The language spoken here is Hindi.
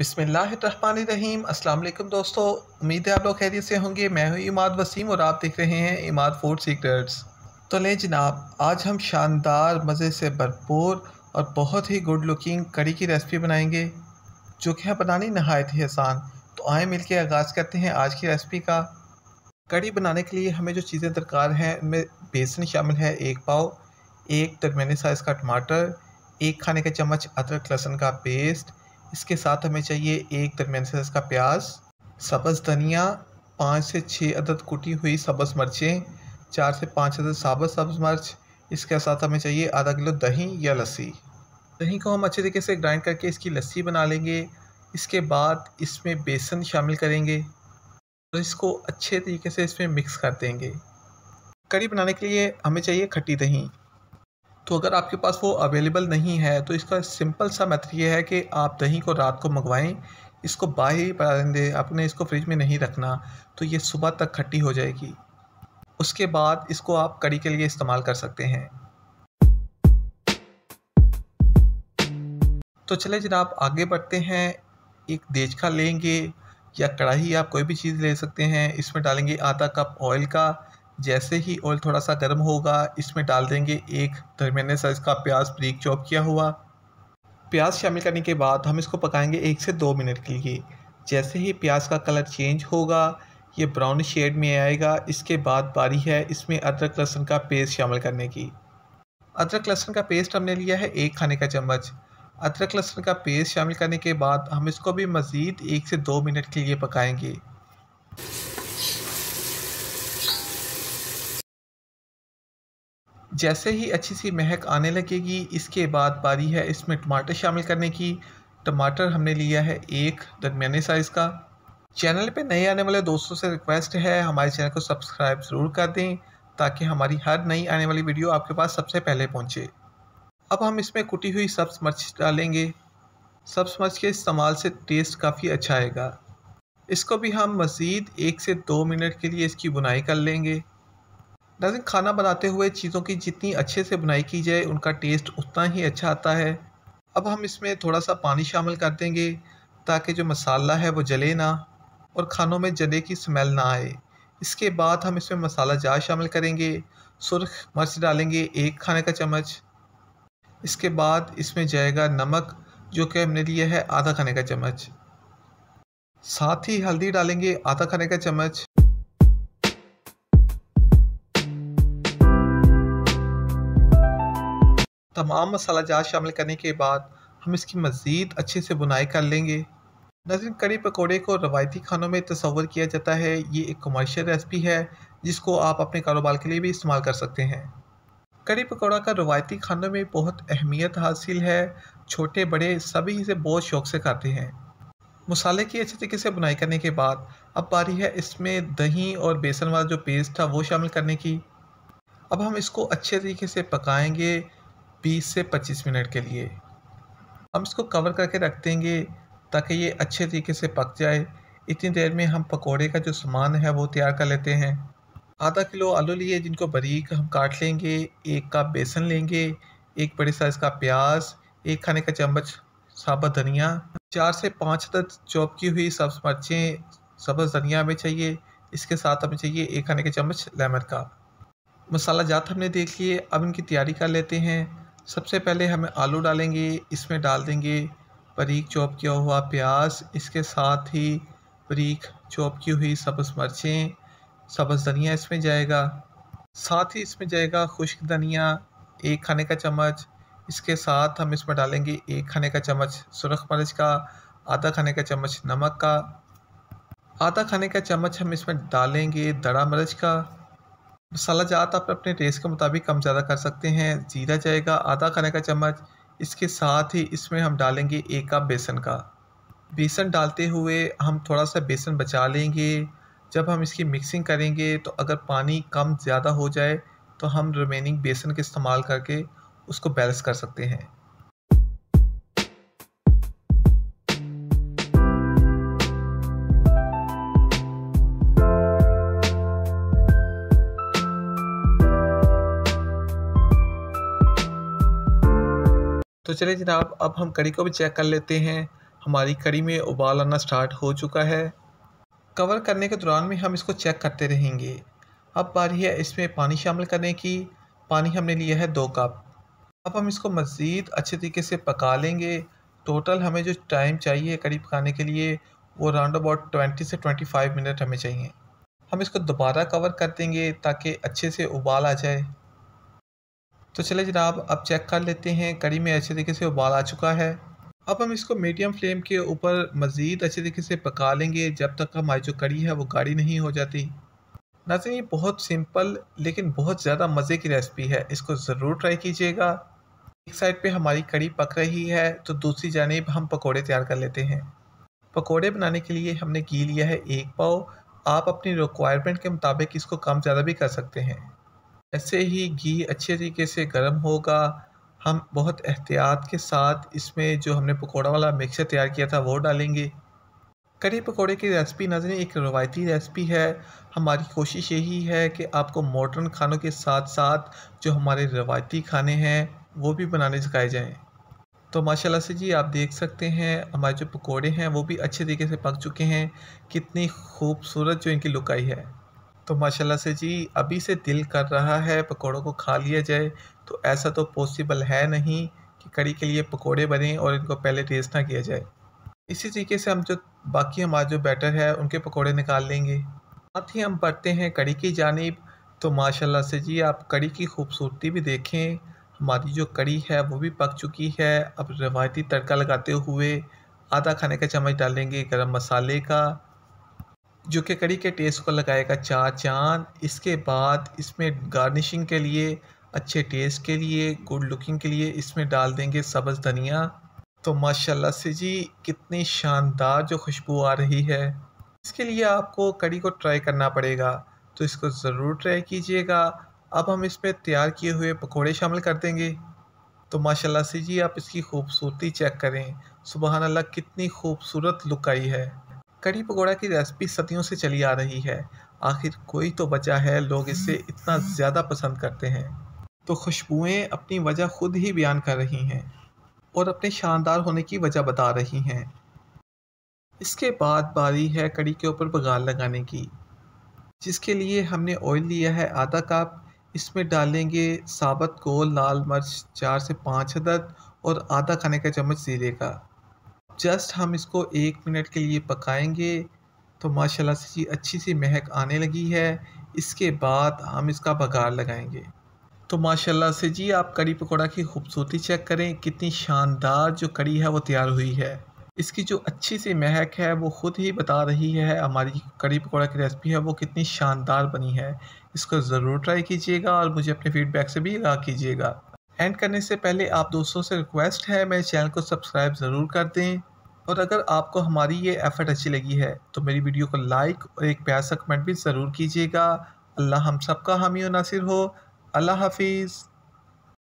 बिसमीम अल्लाम दोस्तों उम्मीद है आप लोग खैरियत से होंगे मैं हूँ इमाद वसीम और आप देख रहे हैं इमाद फूड सीक्रेट्स तो ले जनाब आज हम शानदार मज़े से भरपूर और बहुत ही गुड लुकिंग कड़ी की रेसिपी बनाएंगे जो कि है बनानी नहायत ही आसान तो आए मिल के आगाज़ करते हैं आज की रेसिपी का कड़ी बनाने के लिए हमें जो चीज़ें दरकार हैं उनमें बेसन शामिल है एक पाव एक दरमिया साइज़ का टमाटर एक खाने का चम्मच अदरक लहसुन का पेस्ट इसके साथ हमें चाहिए एक दरमियान साइज़ का प्याज सब्ज़ धनिया पाँच से छः अदद कुटी हुई सब्ज़ मिर्चें चार से पाँच अदद साबुत सब्ज़ मिर्च इसके साथ हमें चाहिए आधा किलो दही या लस्सी दही को हम अच्छे तरीके से ग्राइंड करके इसकी लस्सी बना लेंगे इसके बाद इसमें बेसन शामिल करेंगे और इसको अच्छे तरीके से इसमें मिक्स कर देंगे कड़ी बनाने के लिए हमें चाहिए खट्टी दही तो अगर आपके पास वो अवेलेबल नहीं है तो इसका सिंपल सा मेथड ये है कि आप दही को रात को मंगवाएं इसको बाहर ही पड़ा दें आपने इसको फ्रिज में नहीं रखना तो ये सुबह तक खट्टी हो जाएगी उसके बाद इसको आप कड़ी के लिए इस्तेमाल कर सकते हैं तो चले जनाब आगे बढ़ते हैं एक देचखा लेंगे या कढ़ाई आप कोई भी चीज़ ले सकते हैं इसमें डालेंगे आधा कप ऑयल का जैसे ही ऑयल थोड़ा सा गर्म होगा इसमें डाल देंगे एक दरमियाने साइज़ का प्याज ब्रीक चॉप किया हुआ प्याज शामिल करने के बाद हम इसको पकाएंगे एक से दो मिनट के लिए जैसे ही प्याज का कलर चेंज होगा ये ब्राउन शेड में आएगा इसके बाद बारी है इसमें अदरक लहसुन का पेस्ट शामिल करने की अदरक लहसुन का पेस्ट हमने लिया है एक खाने का चम्मच अदरक लहसुन का पेस्ट शामिल करने के बाद हम इसको भी मज़ीद एक से दो मिनट के लिए पकाएंगे जैसे ही अच्छी सी महक आने लगेगी इसके बाद बारी है इसमें टमाटर शामिल करने की टमाटर हमने लिया है एक दरमियाने साइज़ का चैनल पे नए आने वाले दोस्तों से रिक्वेस्ट है हमारे चैनल को सब्सक्राइब ज़रूर कर दें ताकि हमारी हर नई आने वाली वीडियो आपके पास सबसे पहले पहुंचे अब हम इसमें कुटी हुई सब्स मर्च डालेंगे सब्स मर्च के इस्तेमाल से टेस्ट काफ़ी अच्छा आएगा इसको भी हम मज़ीद एक से दो मिनट के लिए इसकी बुनाई कर लेंगे नाजिन खाना बनाते हुए चीज़ों की जितनी अच्छे से बुनाई की जाए उनका टेस्ट उतना ही अच्छा आता है अब हम इसमें थोड़ा सा पानी शामिल कर देंगे ताकि जो मसाला है वो जले ना और खानों में जले की स्मेल ना आए इसके बाद हम इसमें मसाला जार शामिल करेंगे सुरख मर्च डालेंगे एक खाने का चम्मच इसके बाद इसमें जाएगा नमक जो कि हमने लिया है आधा खाने का चम्मच साथ ही हल्दी डालेंगे आधा खाने का चम्मच तमाम मसाला जात शामिल करने के बाद हम इसकी मज़ीद अच्छे से बुनाई कर लेंगे नजर कड़ी पकौड़े को रवायती खानों में तस्वर किया जाता है ये एक कमर्शियल रेसिपी है जिसको आप अपने कारोबार के लिए भी इस्तेमाल कर सकते हैं कड़ी पकौड़ा का रवायती खानों में बहुत अहमियत हासिल है छोटे बड़े सभी इसे बहुत शौक से खाते हैं मसाले की अच्छे तरीके से बुनाई करने के बाद अब बारी है इसमें दही और बेसन वाला जो पेस्ट था वो शामिल करने की अब हम इसको अच्छे तरीके से पकाएंगे 20 से 25 मिनट के लिए हम इसको कवर करके रख देंगे ताकि ये अच्छे तरीके से पक जाए इतनी देर में हम पकोड़े का जो सामान है वो तैयार कर लेते हैं आधा किलो आलू लिए जिनको बारीक हम काट लेंगे एक कप बेसन लेंगे एक बड़े साइज़ का प्याज एक खाने का चम्मच साबुत धनिया चार से पाँच तक चॉप की हुई सब्ज मिर्चें सब्ज धनिया हमें चाहिए इसके साथ हमें चाहिए एक खाने के चम्मच लेमन का मसाला जात हमने देख लिए अब इनकी तैयारी कर लेते हैं सबसे पहले हमें आलू डालेंगे इसमें डाल देंगे बरीक चॉप किया हुआ प्याज इसके साथ ही बरीक चॉप की हुई सब्ज़ मिर्चें सब्ज़ धनिया इसमें जाएगा साथ ही इसमें जाएगा खुश्क धनिया एक खाने का चम्मच इसके साथ हम इसमें डालेंगे एक खाने का चम्मच सुरख मिर्च का आधा खाने का चम्मच नमक का आधा खाने का चम्मच हम इसमें डालेंगे दड़ा मिर्च का मसाला जात आप अपने टेस्ट के मुताबिक कम ज़्यादा कर सकते हैं जीरा जाएगा आधा खाने का चम्मच इसके साथ ही इसमें हम डालेंगे एक कप बेसन का बेसन डालते हुए हम थोड़ा सा बेसन बचा लेंगे जब हम इसकी मिक्सिंग करेंगे तो अगर पानी कम ज़्यादा हो जाए तो हम रिमेनिंग बेसन के इस्तेमाल करके उसको बैलेंस कर सकते हैं चलिए जनाब अब हम कड़ी को भी चेक कर लेते हैं हमारी कड़ी में उबाल आना स्टार्ट हो चुका है कवर करने के दौरान में हम इसको चेक करते रहेंगे अब बारी है इसमें पानी शामिल करने की पानी हमने लिया है दो कप अब हम इसको मज़ीद अच्छे तरीके से पका लेंगे टोटल हमें जो टाइम चाहिए कड़ी पकाने के लिए वो राउंड अबाउट ट्वेंटी से ट्वेंटी फाइव मिनट हमें चाहिए हम इसको दोबारा कवर कर देंगे ताकि अच्छे से उबाल आ जाए तो चले जनाब अब चेक कर लेते हैं कड़ी में अच्छे तरीके से उबाल आ चुका है अब हम इसको मीडियम फ्लेम के ऊपर मज़ीद अच्छे तरीके से पका लेंगे जब तक हमारी जो कड़ी है वो गाढ़ी नहीं हो जाती नाजिन ये बहुत सिंपल लेकिन बहुत ज़्यादा मज़े की रेसिपी है इसको ज़रूर ट्राई कीजिएगा एक साइड पे हमारी कड़ी पक रही है तो दूसरी जानब हम पकोड़े तैयार कर लेते हैं पकोड़े बनाने के लिए हमने घी लिया है एक पाव आप अपनी रिक्वायरमेंट के मुताबिक इसको कम ज़्यादा भी कर सकते हैं ऐसे ही घी अच्छे तरीके से गर्म होगा हम बहुत एहतियात के साथ इसमें जो हमने पकौड़ा वाला मिक्सर तैयार किया था वो डालेंगे कढ़ी पकौड़े की रेसिपी नजर एक रवायती रेसिपी है हमारी कोशिश यही है कि आपको मॉडर्न खानों के साथ साथ जो हमारे रवायती खाने हैं वो भी बनाने सिखाए जाएँ तो माशाल्लाह से जी आप देख सकते हैं हमारे जो पकोड़े हैं वो भी अच्छे तरीके से पक चुके हैं कितनी खूबसूरत जो इनकी लुक आई है तो माशाल्लाह से जी अभी से दिल कर रहा है पकोड़ों को खा लिया जाए तो ऐसा तो पॉसिबल है नहीं कि कड़ी के लिए पकोड़े बने और इनको पहले टेस्ट ना किया जाए इसी तरीके से हम जो बाकी हमारे जो बैटर है उनके पकोड़े निकाल लेंगे साथ ही हम बढ़ते हैं कड़ी की जानब तो माशाल्लाह से जी आप कड़ी की खूबसूरती भी देखें हमारी जो कड़ी है वो भी पक चुकी है अब रवायती तड़का लगाते हुए आधा खाने का चम्मच डालेंगे गरम मसाले का जो कि कड़ी के टेस्ट को लगाएगा चार चांद इसके बाद इसमें गार्निशिंग के लिए अच्छे टेस्ट के लिए गुड लुकिंग के लिए इसमें डाल देंगे सब्ज़ धनिया तो माशाल्लाह से जी कितनी शानदार जो खुशबू आ रही है इसके लिए आपको कड़ी को ट्राई करना पड़ेगा तो इसको ज़रूर ट्राई कीजिएगा अब हम इसमें तैयार किए हुए पकौड़े शामिल कर देंगे तो माशाल्लाह से जी आप इसकी खूबसूरती चेक करें सुबहान अल्लाह कितनी खूबसूरत लुक आई है कड़ी पकौड़ा की रेसिपी सदियों से चली आ रही है आखिर कोई तो बचा है लोग इसे इतना ज़्यादा पसंद करते हैं तो खुशबुएं अपनी वजह खुद ही बयान कर रही हैं और अपने शानदार होने की वजह बता रही हैं इसके बाद बारी है कड़ी के ऊपर बघार लगाने की जिसके लिए हमने ऑयल लिया है आधा कप इसमें डालेंगे साबत को लाल मिर्च चार से पाँच हदद और आधा खाने का चम्मच जीरे का जस्ट हम इसको एक मिनट के लिए पकाएंगे तो माशाल्लाह से जी अच्छी सी महक आने लगी है इसके बाद हम इसका बघार लगाएंगे तो माशाल्लाह से जी आप कड़ी पकौड़ा की खूबसूरती चेक करें कितनी शानदार जो कड़ी है वो तैयार हुई है इसकी जो अच्छी सी महक है वो ख़ुद ही बता रही है हमारी कड़ी पकौड़ा की रेसिपी है वो कितनी शानदार बनी है इसको ज़रूर ट्राई कीजिएगा और मुझे अपने फीडबैक से भी आगा कीजिएगा एंड करने से पहले आप दोस्तों से रिक्वेस्ट है मेरे चैनल को सब्सक्राइब ज़रूर कर दें और अगर आपको हमारी ये एफ़र्ट अच्छी लगी है तो मेरी वीडियो को लाइक और एक प्यार सा कमेंट भी ज़रूर कीजिएगा अल्लाह हम सब का हामी और नासिर हो अल्लाह हाफिज़